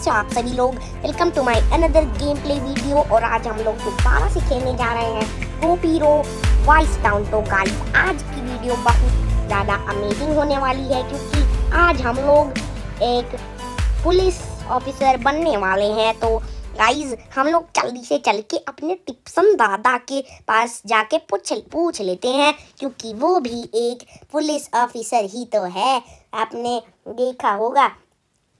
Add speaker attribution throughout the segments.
Speaker 1: कैसे हो आप सभी लोग welcome to my another game play video और आज हम लोग दोबारा से खेलने जा रहे हैं टॉप हीरो वॉइस टाउन तो गाइस आज की वीडियो बहुत ज़्यादा अमेजिंग होने वाली है क्योंकि आज हम लोग एक पुलिस ऑफिसर बनने वाले हैं तो गाइज हम लोग जल्दी से चल के अपने टिप्सन दादा के पास जाके पूछ पूछ लेते हैं क्योंकि वो भी एक पुलिस ऑफिसर ही तो है आपने देखा होगा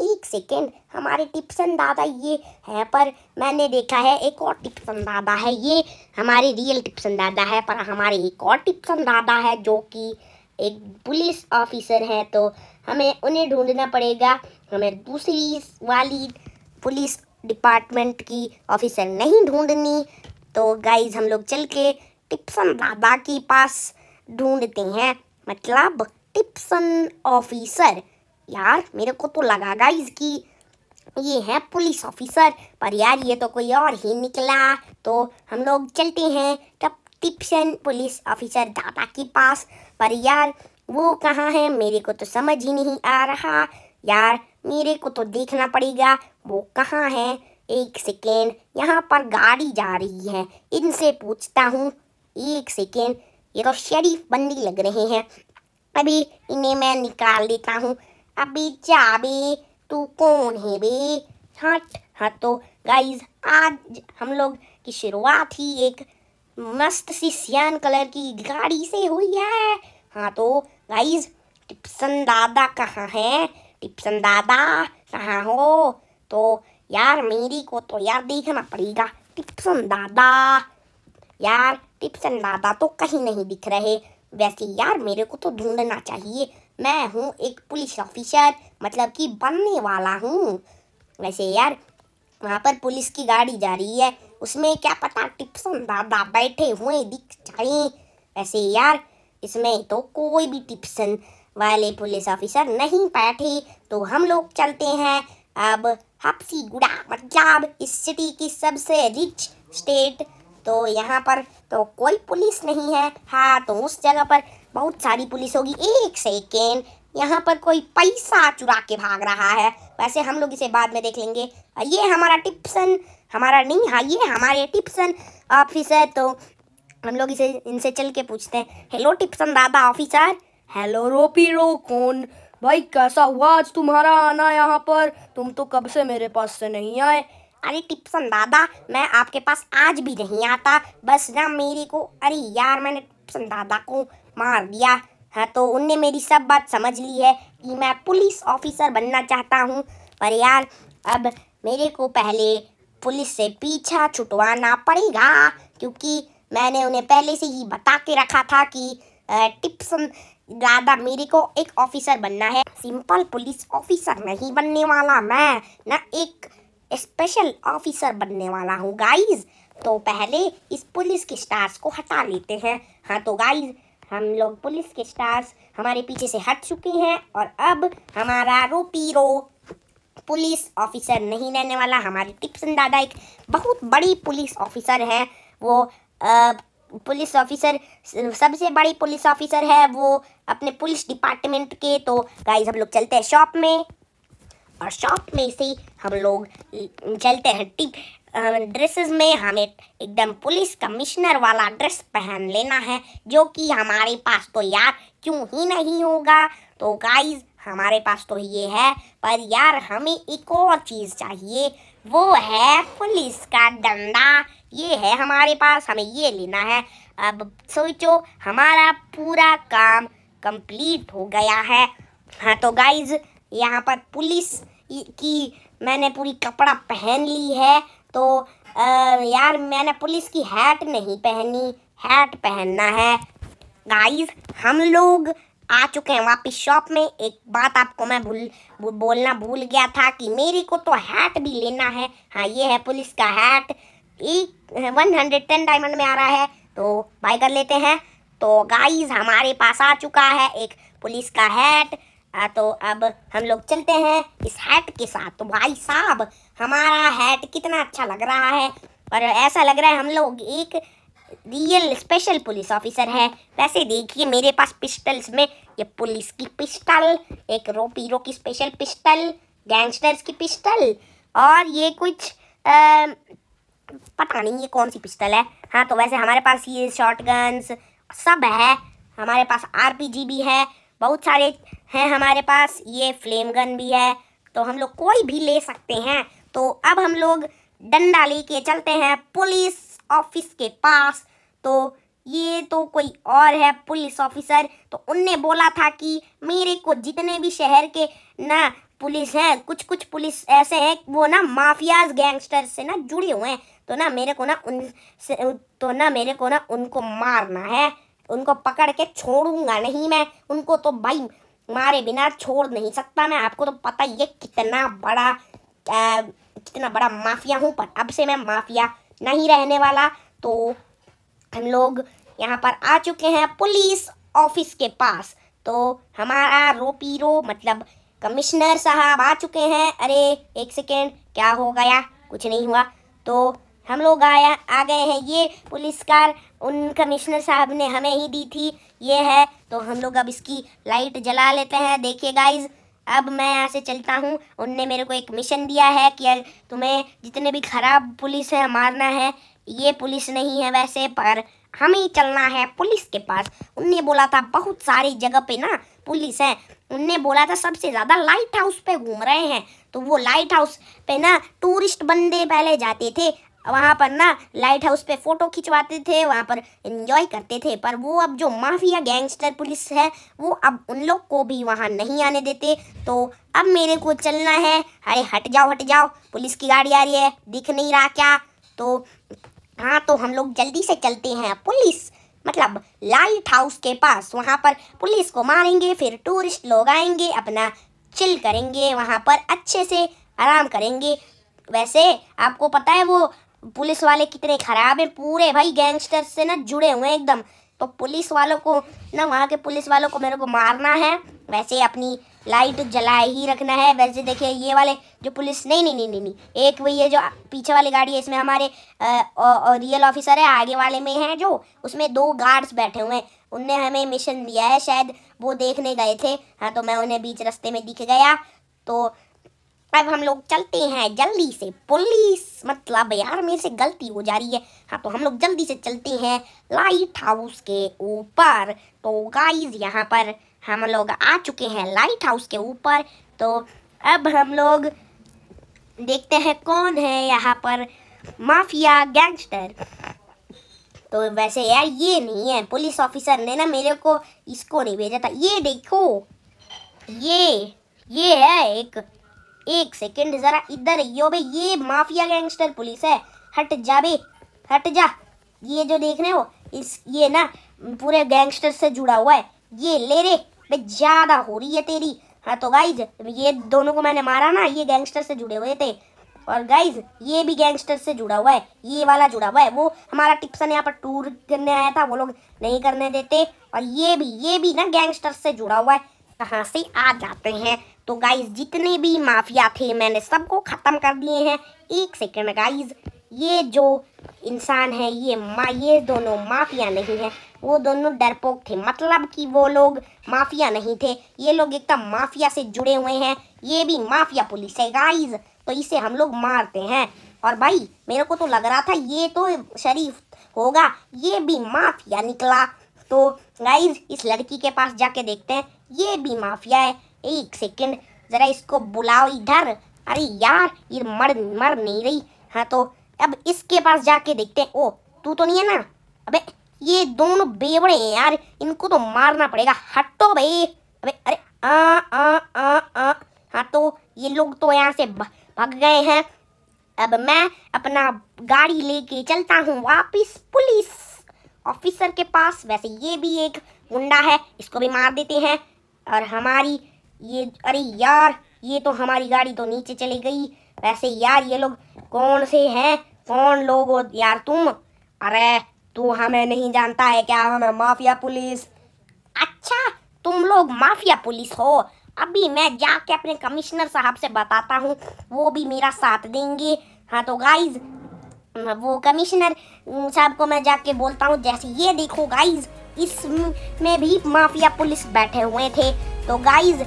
Speaker 1: एक सेकेंड हमारे टिप्सन दादा ये है पर मैंने देखा है एक और टिप्सन दादा है ये हमारे रियल टिप्सन दादा है पर हमारे एक और टिप्सन दादा है जो कि एक पुलिस ऑफिसर है तो हमें उन्हें ढूंढना पड़ेगा हमें दूसरी वाली पुलिस डिपार्टमेंट की ऑफिसर नहीं ढूंढनी तो गाइज हम लोग चल के टिप्सन दादा के पास ढूंढते हैं मतलब टिप्सन ऑफिसर यार मेरे को तो लगा गाइज कि ये है पुलिस ऑफिसर पर यार ये तो कोई और ही निकला तो हम लोग चलते हैं तब टिप्सन पुलिस ऑफिसर दादा के पास पर यार वो कहाँ है मेरे को तो समझ ही नहीं आ रहा यार मेरे को तो देखना पड़ेगा वो कहाँ है एक सेकेंड यहाँ पर गाड़ी जा रही है इनसे पूछता हूँ एक सेकेंड ये तो शरीफ बंदी लग रहे हैं अभी इन्हें मैं निकाल लेता हूँ अभी जा बे तू कौन है बे हट हाँ तो गाइज आज हम लोग की शुरुआत ही एक मस्त सी सियान कलर की गाड़ी से हुई है हाँ तो गाइज टिप्सन दादा कहाँ है टिप्सन दादा कहाँ हो तो यार मेरी को तो यार देखना पड़ेगा टिप्सन दादा यार टिप्सन दादा तो कहीं नहीं दिख रहे वैसे यार मेरे को तो ढूंढना चाहिए मैं हूँ एक पुलिस ऑफिसर मतलब कि बनने वाला हूँ वैसे यार वहाँ पर पुलिस की गाड़ी जा रही है उसमें क्या पता टिप्सन दादा बैठे हुए दिख जाए वैसे यार इसमें तो कोई भी टिप्सन वाले पुलिस ऑफिसर नहीं बैठे तो हम लोग चलते हैं अब हपसी गुड़ा पंजाब इस सिटी की सबसे रिच स्टेट तो यहाँ पर तो कोई पुलिस नहीं है हाँ तो उस जगह पर बहुत सारी पुलिस होगी एक सेकेंड यहाँ पर कोई पैसा चुरा के भाग रहा है वैसे हम लोग इसे बाद में देख लेंगे ये हमारा टिप्सन हमारा नहीं हाँ ये हमारे टिप्सन ऑफिसर तो हम लोग इसे इनसे चल के पूछते हैं हेलो टिप्सन दादा ऑफिसर हेलो रोपी रो कौन भाई कैसा हुआ आज तुम्हारा आना यहाँ पर तुम तो कब से मेरे पास से नहीं आए अरे टिप्सन दादा मैं आपके पास आज भी नहीं आता बस ना मेरे को अरे यार मैंने टिप्सन दादा को मार दिया हाँ तो उनने मेरी सब बात समझ ली है कि मैं पुलिस ऑफिसर बनना चाहता हूँ पर यार अब मेरे को पहले पुलिस से पीछा छुटवाना पड़ेगा क्योंकि मैंने उन्हें पहले से ही बता के रखा था कि टिप्स ज़्यादा मेरे को एक ऑफिसर बनना है सिंपल पुलिस ऑफिसर नहीं बनने वाला मैं ना एक स्पेशल ऑफिसर बनने वाला हूँ गाइज तो पहले इस पुलिस के स्टार्स को हटा लेते हैं हाँ तो गाइज हम लोग पुलिस के स्टार्स हमारे पीछे से हट चुके हैं और अब हमारा रोपी रो पुलिस ऑफिसर नहीं रहने वाला हमारे टिप्सन दादा एक बहुत बड़ी पुलिस ऑफिसर है वो आ, पुलिस ऑफिसर सबसे बड़ी पुलिस ऑफिसर है वो अपने पुलिस डिपार्टमेंट के तो गाइस हम लोग चलते हैं शॉप में और शॉप में से हम लोग चलते हैं टिप ड्रेसेस हम्म। में हमें एकदम पुलिस कमिश्नर वाला ड्रेस पहन लेना है जो कि हमारे पास तो यार क्यों ही नहीं होगा तो गाइस हमारे पास तो ये है पर यार हमें एक और चीज़ चाहिए वो है पुलिस का डंडा ये है हमारे पास हमें ये लेना है अब सोचो हमारा पूरा काम कंप्लीट हो गया है हाँ तो गाइज यहाँ पर पुलिस की मैंने पूरी कपड़ा पहन ली है तो आ, यार मैंने पुलिस की हैट नहीं पहनी हैट पहनना है गाइस हम लोग आ चुके हैं वापस शॉप में एक बात आपको मैं भूल बोलना भूल गया था कि मेरे को तो हैट भी लेना है हाँ ये है पुलिस का हैट एक वन हंड्रेड टेन डायमंड में आ रहा है तो बाय कर लेते हैं तो गाइस हमारे पास आ चुका है एक पुलिस का हैट आ तो अब हम लोग चलते हैं इस हैट के साथ तो भाई साहब हमारा हैट कितना अच्छा लग रहा है और ऐसा लग रहा है हम लोग एक रियल स्पेशल पुलिस ऑफिसर है वैसे देखिए मेरे पास पिस्टल्स में ये पुलिस की पिस्टल एक पीरो की स्पेशल पिस्टल गैंगस्टर्स की पिस्टल और ये कुछ आ, पता नहीं ये कौन सी पिस्टल है हाँ तो वैसे हमारे पास ये शॉर्ट सब है हमारे पास आर भी है बहुत सारे हैं हमारे पास ये फ्लेम गन भी है तो हम लोग कोई भी ले सकते हैं तो अब हम लोग डंडा लेके चलते हैं पुलिस ऑफिस के पास तो ये तो कोई और है पुलिस ऑफिसर तो उनने बोला था कि मेरे को जितने भी शहर के ना पुलिस हैं कुछ कुछ पुलिस ऐसे हैं वो ना माफियाज गैंगस्टर से ना जुड़े हुए हैं तो ना मेरे को ना उन से, तो ना मेरे को ना उनको मारना है उनको पकड़ के छोड़ूंगा नहीं मैं उनको तो भाई मारे बिना छोड़ नहीं सकता मैं आपको तो पता ही ये कितना बड़ा आ, कितना बड़ा माफिया हूँ पर अब से मैं माफिया नहीं रहने वाला तो हम लोग यहाँ पर आ चुके हैं पुलिस ऑफिस के पास तो हमारा रो मतलब कमिश्नर साहब आ चुके हैं अरे एक सेकेंड क्या हो गया कुछ नहीं हुआ तो हम लोग आया आ गए हैं ये पुलिस कार उन कमिश्नर साहब ने हमें ही दी थी ये है तो हम लोग अब इसकी लाइट जला लेते हैं देखिए गाइज अब मैं यहाँ से चलता हूँ उनने मेरे को एक मिशन दिया है कि तुम्हें जितने भी खराब पुलिस है मारना है ये पुलिस नहीं है वैसे पर हमें चलना है पुलिस के पास उनने बोला था बहुत सारी जगह पे ना पुलिस है उनने बोला था सबसे ज़्यादा लाइट हाउस पे घूम रहे हैं तो वो लाइट हाउस पे ना टूरिस्ट बंदे पहले जाते थे वहाँ पर ना लाइट हाउस पे फोटो खिंचवाते थे वहाँ पर एंजॉय करते थे पर वो अब जो माफिया गैंगस्टर पुलिस है वो अब उन लोग को भी वहाँ नहीं आने देते तो अब मेरे को चलना है अरे हट जाओ हट जाओ पुलिस की गाड़ी आ रही है दिख नहीं रहा क्या तो हाँ तो हम लोग जल्दी से चलते हैं पुलिस मतलब लाइट हाउस के पास वहाँ पर पुलिस को मारेंगे फिर टूरिस्ट लोग आएंगे अपना चिल करेंगे वहाँ पर अच्छे से आराम करेंगे वैसे आपको पता है वो पुलिस वाले कितने खराब हैं पूरे भाई गैंगस्टर से ना जुड़े हुए हैं एकदम तो पुलिस वालों को ना वहाँ के पुलिस वालों को मेरे को मारना है वैसे अपनी लाइट जलाए ही रखना है वैसे देखिए ये वाले जो पुलिस नहीं नहीं नहीं नहीं एक वही है जो पीछे वाली गाड़ी है इसमें हमारे रियल ऑफिसर है आगे वाले में है जो उसमें दो गार्ड्स बैठे हुए हैं उनने हमें मिशन दिया है शायद वो देखने गए थे हाँ तो मैं उन्हें बीच रस्ते में दिख गया तो अब हम लोग चलते हैं जल्दी से पुलिस मतलब यार मेरे से गलती हो जा रही है हाँ तो हम लोग जल्दी से चलते हैं लाइट हाउस के ऊपर तो गाइज यहाँ पर हम लोग आ चुके हैं लाइट हाउस के ऊपर तो अब हम लोग देखते हैं कौन है यहाँ पर माफिया गैंगस्टर तो वैसे यार ये नहीं है पुलिस ऑफिसर ने ना मेरे को इसको नहीं भेजा था ये देखो ये ये है एक एक सेकेंड जरा इधर यो भे ये माफिया गैंगस्टर पुलिस है हट जा भे हट जा ये जो देख रहे हो इस ये ना पूरे गैंगस्टर से जुड़ा हुआ है ये ले रे बे ज़्यादा हो रही है तेरी हाँ तो गाइज ये दोनों को मैंने मारा ना ये गैंगस्टर से जुड़े हुए थे और गाइज ये भी गैंगस्टर से जुड़ा हुआ है ये वाला जुड़ा हुआ है वो हमारा टिप्सन यहाँ पर टूर करने आया था वो लोग नहीं करने देते और ये भी ये भी ना गैंगस्टर से जुड़ा हुआ है कहाँ से आ जाते हैं तो गाइज जितने भी माफिया थे मैंने सबको ख़त्म कर दिए हैं एक सेकेंड गाइज ये जो इंसान है ये मा ये दोनों माफिया नहीं है वो दोनों डरपोक थे मतलब कि वो लोग माफिया नहीं थे ये लोग एकदम माफिया से जुड़े हुए हैं ये भी माफिया पुलिस है गाइज तो इसे हम लोग मारते हैं और भाई मेरे को तो लग रहा था ये तो शरीफ होगा ये भी माफिया निकला तो गाइज इस लड़की के पास जाके देखते हैं ये भी माफिया है एक सेकेंड ज़रा इसको बुलाओ इधर अरे यार ये मर मर नहीं रही हाँ तो अब इसके पास जाके देखते हैं ओ तू तो नहीं है ना अबे ये दोनों बेवड़े हैं यार इनको तो मारना पड़ेगा हटो भाई अबे अरे आ आ आ आ हाँ तो ये लोग तो यहाँ से भग गए हैं अब मैं अपना गाड़ी लेके चलता हूँ वापिस पुलिस ऑफिसर के पास वैसे ये भी एक गुंडा है इसको भी मार देते हैं और हमारी ये अरे यार ये तो हमारी गाड़ी तो नीचे चली गई वैसे यार ये लोग कौन से हैं कौन लोग हो यार तुम अरे तू हमें नहीं जानता है क्या हमें माफिया पुलिस अच्छा तुम लोग माफिया पुलिस हो अभी मैं जाके अपने कमिश्नर साहब से बताता हूँ वो भी मेरा साथ देंगे हाँ तो गाइज हाँ, वो कमिश्नर साहब को मैं जाके बोलता हूँ जैसे ये देखो गाइज इस में भी माफिया पुलिस बैठे हुए थे तो गाइज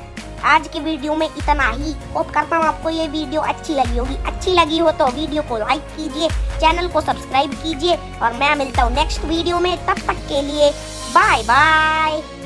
Speaker 1: आज के वीडियो में इतना ही होप करता हूँ आपको ये वीडियो अच्छी लगी होगी अच्छी लगी हो तो वीडियो को लाइक कीजिए चैनल को सब्सक्राइब कीजिए और मैं मिलता हूँ नेक्स्ट वीडियो में तब तक के लिए बाय बाय